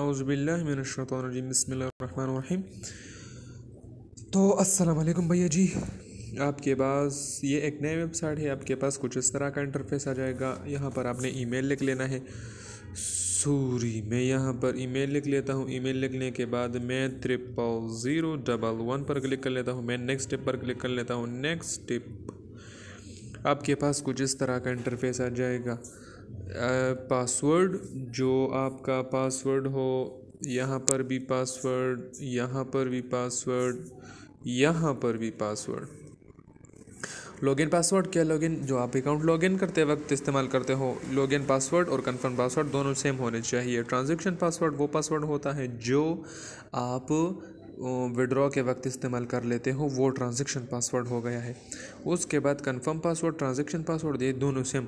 आउज़बिल्लिनशतरजीम बसमीम तो असलम भैया जी आपके पास ये एक नए वेबसाइट है आपके पास कुछ इस तरह का इंटरफेस आ जाएगा यहाँ पर आपने ईमेल लिख लेना है सूरी मैं यहाँ पर ईमेल लिख लेता हूँ ईमेल लिखने के बाद मैं ट्रिपल ज़ीरो डबल वन पर क्लिक कर लेता हूँ मैं नेक्स्ट टिप पर क्लिक कर लेता हूँ नेक्स्ट टिप आपके पास कुछ इस तरह का इंटरफेस आ जाएगा पासवर्ड जो आपका पासवर्ड हो यहाँ पर भी पासवर्ड यहाँ पर भी पासवर्ड यहाँ पर भी पासवर्ड लॉगिन पासवर्ड क्या लॉगिन जो आप अकाउंट लॉगिन करते वक्त इस्तेमाल करते हो लॉगिन पासवर्ड और कन्फर्म पासवर्ड दोनों सेम होने चाहिए ट्रांजैक्शन पासवर्ड वो पासवर्ड होता है जो आप विड्रॉ के वक्त इस्तेमाल कर लेते हो वो ट्रांजेक्शन पासवर्ड हो गया है उसके बाद कंफर्म पासवर्ड ट्रांजेक्शन पासवर्ड ये दोनों सेम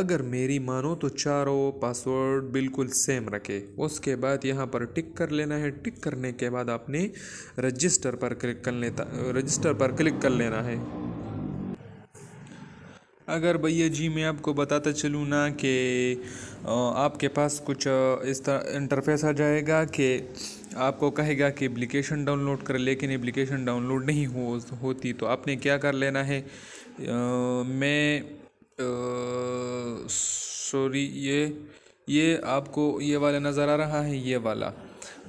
अगर मेरी मानो तो चारों पासवर्ड बिल्कुल सेम रखे उसके बाद यहाँ पर टिक कर लेना है टिक करने के बाद आपने रजिस्टर पर क्लिक कर लेता रजिस्टर पर क्लिक कर लेना है अगर भैया जी मैं आपको बताता चलूँ ना कि आपके पास कुछ इस तरह इंटरफेस आ जाएगा कि आपको कहेगा कि एप्लीकेशन डाउनलोड कर लेकिन एप्लीकेशन डाउनलोड नहीं हो होती तो आपने क्या कर लेना है आ, मैं सॉरी ये ये आपको ये वाला नज़र आ रहा है ये वाला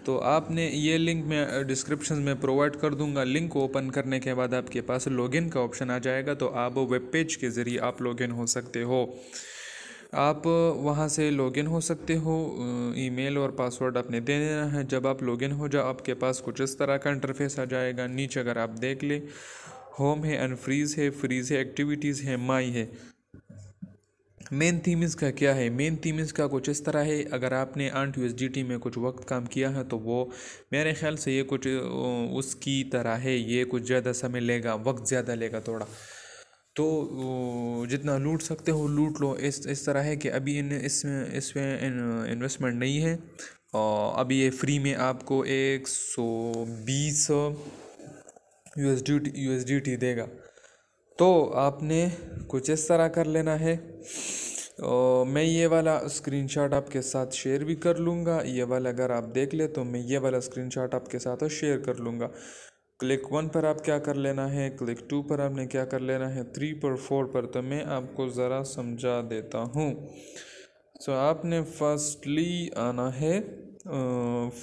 तो आपने ये लिंक मैं डिस्क्रिप्शन में प्रोवाइड कर दूंगा लिंक को ओपन करने के बाद आपके पास लॉगिन का ऑप्शन आ जाएगा तो आप वेब पेज के ज़रिए आप लॉगिन हो सकते हो आप वहाँ से लॉगिन हो सकते हो ईमेल और पासवर्ड आपने दे देना है जब आप लॉगिन हो जाओ आपके पास कुछ इस तरह का इंटरफेस आ जाएगा नीचे अगर आप देख लें होम है अनफ्रीज़ है फ्रीज़ है एक्टिविटीज़ है माई है मेन थीम इसका क्या है मेन थीम इसका कुछ इस तरह है अगर आपने आंट टी में कुछ वक्त काम किया है तो वो मेरे ख्याल से ये कुछ उसकी तरह है ये कुछ ज़्यादा समय लेगा वक्त ज़्यादा लेगा थोड़ा तो जितना लूट सकते हो लूट लो इस इस तरह है कि अभी इन इसमें इसमें इन, इन्वेस्टमेंट नहीं है अभी ये फ्री में आपको एक सौ बीस U S D U S D T देगा तो आपने कुछ इस तरह कर लेना है तो मैं ये वाला स्क्रीनशॉट आपके साथ शेयर भी कर लूँगा ये वाला अगर आप देख ले तो मैं ये वाला स्क्रीनशॉट आपके साथ शेयर कर लूँगा क्लिक वन पर आप क्या कर लेना है क्लिक टू पर आपने क्या कर लेना है थ्री पर फोर पर तो मैं आपको ज़रा समझा देता हूँ सो so, आपने फर्स्टली आना है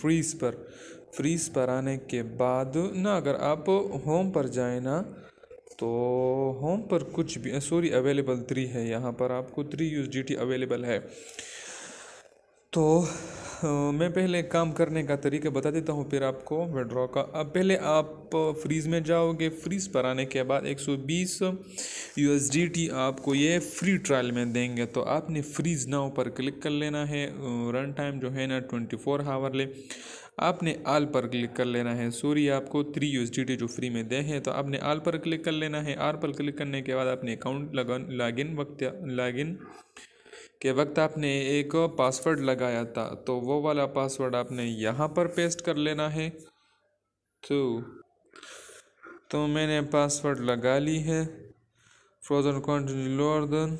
फ्रीज पर फ्रीज पर आने के बाद ना अगर आप होम पर जाए ना तो होम पर कुछ भी सॉरी अवेलेबल थ्री है यहाँ पर आपको three U S D T available है तो हाँ, मैं पहले काम करने का तरीका बता देता हूँ फिर आपको विड्रॉ का अब पहले आप फ्रीज़ में जाओगे फ्रीज़ पर आने के बाद 120 यूएसडीटी आपको ये फ्री ट्रायल में देंगे तो आपने फ्रीज़ नाउ पर क्लिक कर लेना है रन टाइम जो है ना 24 फोर हावर ले आपने आल पर क्लिक कर लेना है सॉरी आपको थ्री यू जो फ्री में दे हैं तो आपने आल पर क्लिक कर लेना है आर पर क्लिक करने के बाद आपने अकाउंट लॉगिन वक्त लॉगिन के वक्त आपने एक पासवर्ड लगाया था तो वो वाला पासवर्ड आपने यहाँ पर पेस्ट कर लेना है तो तो मैंने पासवर्ड लगा ली है फ्रोजन क्वान्टिटी लोअर देन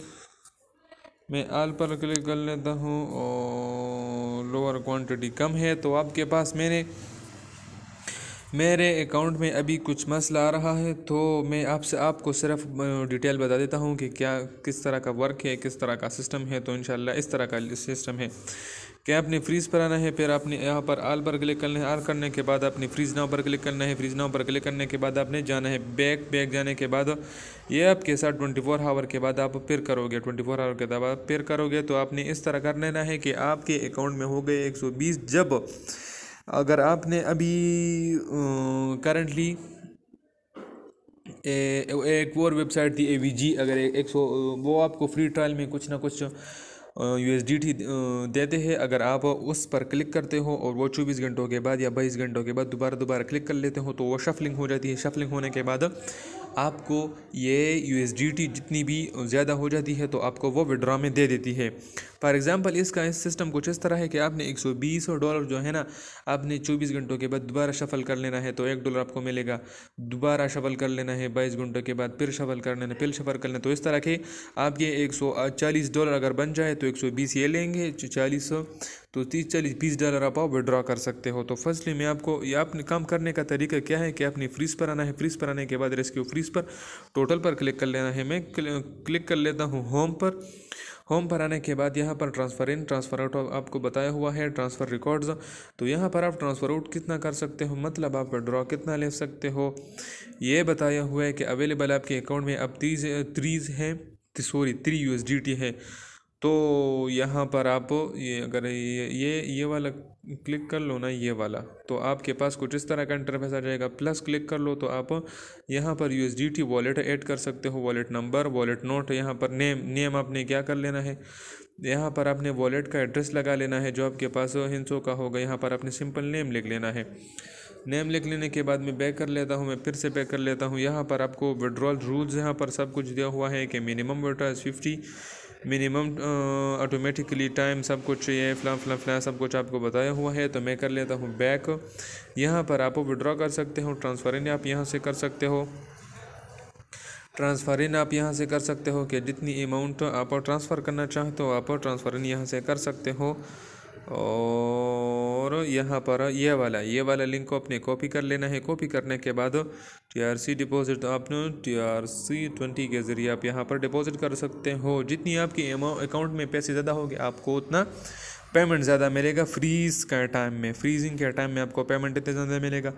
मैं आल पर क्लिक कर लेता हूँ और लोअर क्वांटिटी कम है तो आपके पास मैंने मेरे अकाउंट में अभी कुछ मसला आ रहा है तो मैं आपसे आपको सिर्फ डिटेल बता देता हूँ कि क्या किस तरह का वर्क है किस तरह का सिस्टम है तो इन इस तरह का सिस्टम है कि आपने फ्रीज़ पर आना है फिर आपने यहाँ पर आल पर क्लिक करना है आल करने के बाद आपने फ्रीज़ नाव पर क्लिक करना है फ्रीज़ नाव पर क्लिक करने के बाद आपने जाना है बैक बैक जाने के बाद ये आपके साथ ट्वेंटी फोर आवर के बाद आप पेर करोगे ट्वेंटी फोर आवर के बाद पेर करोगे तो आपने इस तरह कर लेना है कि आपके अकाउंट में हो गए एक सौ बीस जब अगर आपने अभी करंटली ए, एक और वेबसाइट थी ए वी जी अगर एक सौ वो आपको फ्री ट्रायल में कुछ ना कुछ यू एस डी टी देते हैं अगर आप उस पर क्लिक करते हो और वो चौबीस घंटों के बाद या बाईस घंटों के बाद दोबारा दोबारा क्लिक कर लेते हो तो वो शफलिंग हो जाती है शफलिंग होने के बाद आपको ये यू जितनी भी ज़्यादा हो जाती है तो आपको वो विड्रा में दे देती है फॉर एग्ज़ाम्पल इसका इस सिस्टम कुछ इस तरह है कि आपने एक सौ बीस डॉलर जो है ना आपने चौबीस घंटों के बाद दोबारा शफल कर लेना है तो एक डॉलर आपको मिलेगा दोबारा शफल कर लेना है बाईस घंटों के बाद फिर शफल कर लेना फिर शफल कर लेना तो इस तरह के आप ये एक सौ चालीस डॉलर अगर बन जाए तो एक सौ बीस ये लेंगे चालीस तो तीस चालीस बीस डॉलर आप विड्रा कर सकते हो तो फर्स्टली मैं आपको ये आपने काम करने का तरीका क्या है कि आपने फ्रीज पर आना है फ्रीज पर आने के बाद रेस्क्यू फ्री इस पर टोटल पर क्लिक कर लेना है मैं क्लिक कर लेता हूँ होम पर होम पर आने के बाद यहाँ पर ट्रांसफ़र इन ट्रांसफ़र आउट आपको बताया हुआ है ट्रांसफ़र रिकॉर्ड्स तो यहाँ पर आप ट्रांसफ़र आउट कितना कर सकते हो मतलब आप ड्रॉ कितना ले सकते हो ये बताया हुआ है कि अवेलेबल आपके अकाउंट में अब तीस त्रीज हैं सॉरी थ्री यू है तो यहाँ पर आप ये अगर ये ये ये वाला क्लिक कर लो ना ये वाला तो आपके पास कुछ इस तरह का इंटरफेस आ जाएगा प्लस क्लिक कर लो तो आप यहाँ पर U S D T wallet add कर सकते हो वॉलेट नंबर वॉलेट नोट यहाँ पर नेम नेम आपने क्या कर लेना है यहाँ पर आपने वॉलेट का एड्रेस लगा लेना है जो आपके पास हिंसों का होगा यहाँ पर आपने सिंपल नेम लिख लेना है नेम लिख लेने के बाद मैं बैक कर लेता हूँ मैं फिर से बैक कर लेता हूँ यहाँ पर आपको विड्रॉल रूल्स यहाँ पर सब कुछ दिया हुआ है कि minimum withdraw fifty minimum automatically time सब कुछ ये फ़लाँ फ़लाँ फ़लाँ सब कुछ आपको बताया हुआ है तो मैं कर लेता हूँ बैक यहाँ पर आप विड्रॉ कर सकते हो ट्रांसफ़र आप यहाँ से कर सकते हो ट्रांसफ़र इन आप यहाँ से कर सकते हो कि जितनी अमाउंट आप ट्रांसफ़र करना चाहते हो आप ट्रांसफ़र इन यहाँ से कर सकते हो और यहाँ पर ये वाला ये वाला लिंक को अपने कॉपी कर लेना है कॉपी करने के बाद टीआरसी डिपॉजिट आप टीआरसी ट्वेंटी के ज़रिए आप यहाँ पर डिपॉजिट कर सकते हो जितनी आपकी अकाउंट में पैसे ज़्यादा होंगे आपको उतना पेमेंट ज़्यादा मिलेगा फ्रीज़ का टाइम में फ्रीजिंग के टाइम में आपको पेमेंट इतने ज़्यादा मिलेगा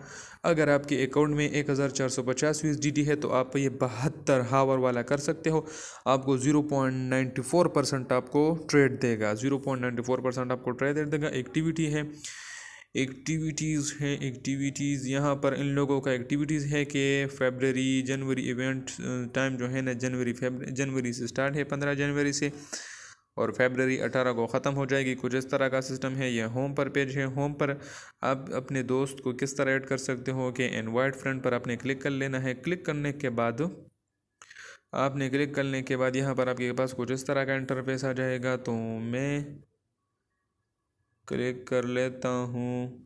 अगर आपके अकाउंट में एक हज़ार चार सौ पचास यू है तो आप ये बहत्तर हावर वाला कर सकते हो आपको zero point ninety four percent आपको ट्रेड देगा zero point ninety four percent आपको ट्रेड दे देगा एक्टिविटी है एक्टिविटीज़ हैं एक्टिविटीज़ यहाँ पर इन लोगों का एक्टिविटीज़ है कि फेबररी जनवरी इवेंट टाइम जो है ना जनवरी फेब जनवरी से स्टार्ट है पंद्रह जनवरी से और फेबररी 18 को ख़त्म हो जाएगी कुछ इस तरह का सिस्टम है यह होम पर पेज है होम पर आप अपने दोस्त को किस तरह ऐड कर सकते हो कि इनवाइट फ्रेंड पर आपने क्लिक कर लेना है क्लिक करने के बाद आपने क्लिक करने के बाद यहाँ पर आपके पास कुछ इस तरह का इंटरफेस आ जाएगा तो मैं क्लिक कर लेता हूँ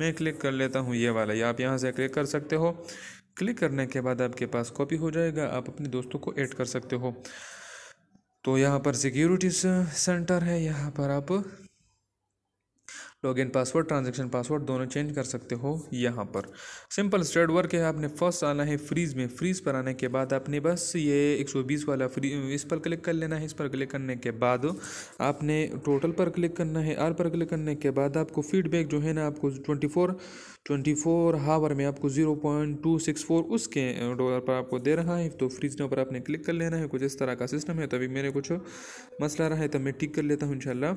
मैं क्लिक कर लेता हूँ ये वाला या आप यहाँ से क्लिक कर सकते हो क्लिक करने के बाद आपके पास कॉपी हो जाएगा आप अपने दोस्तों को ऐड कर सकते हो तो यहाँ पर सिक्योरिटी सेंटर है यहाँ पर आप लॉगिन पासवर्ड ट्रांजेक्शन पासवर्ड दोनों चेंज कर सकते हो यहाँ पर सिंपल स्ट्रेड वर्क है आपने फर्स्ट आना है फ्रीज़ में फ्रीज़ पर आने के बाद आपने बस ये 120 वाला फ्री इस पर क्लिक कर लेना है इस पर क्लिक करने के बाद आपने टोटल पर क्लिक करना है आर पर क्लिक करने के बाद आपको फीडबैक जो है ना आपको ट्वेंटी ट्वेंटी फोर हावर में आपको zero point two six four उसके डॉलर पर आपको दे रहा है तो फ्रीज पर आपने क्लिक कर लेना है कुछ इस तरह का सिस्टम है तभी मेरे कुछ मसला रहा है तब तो मैं ठीक कर लेता हूँ इन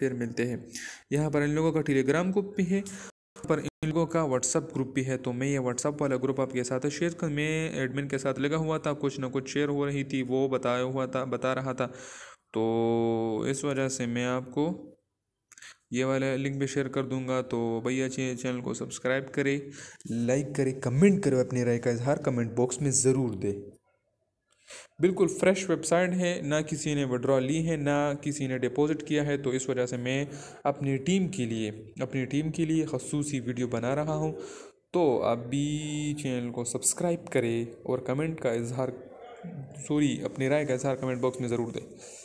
फिर मिलते हैं यहाँ पर इन लोगों का टेलीग्राम ग्रुप भी है पर इन लोगों का व्हाट्सअप ग्रुप भी है तो मैं ये व्हाट्सअप वाला ग्रुप आपके साथ शेयर कर मैं एडमिन के साथ लगा हुआ था कुछ ना कुछ शेयर हो रही थी वो बताया हुआ था बता रहा था तो इस वजह से मैं आपको ये वाला लिंक भी शेयर कर दूंगा तो भैया चैनल को सब्सक्राइब करें लाइक करें कमेंट करें अपनी राय का इजहार कमेंट बॉक्स में ज़रूर दें बिल्कुल फ्रेश वेबसाइट है ना किसी ने विड्रॉ ली है ना किसी ने डिपॉजिट किया है तो इस वजह से मैं अपनी टीम के लिए अपनी टीम के लिए खसूस वीडियो बना रहा हूँ तो आप भी चैनल को सब्सक्राइब करें और कमेंट का इजहार सॉरी अपनी राय का इजहार कमेंट बॉक्स में ज़रूर दें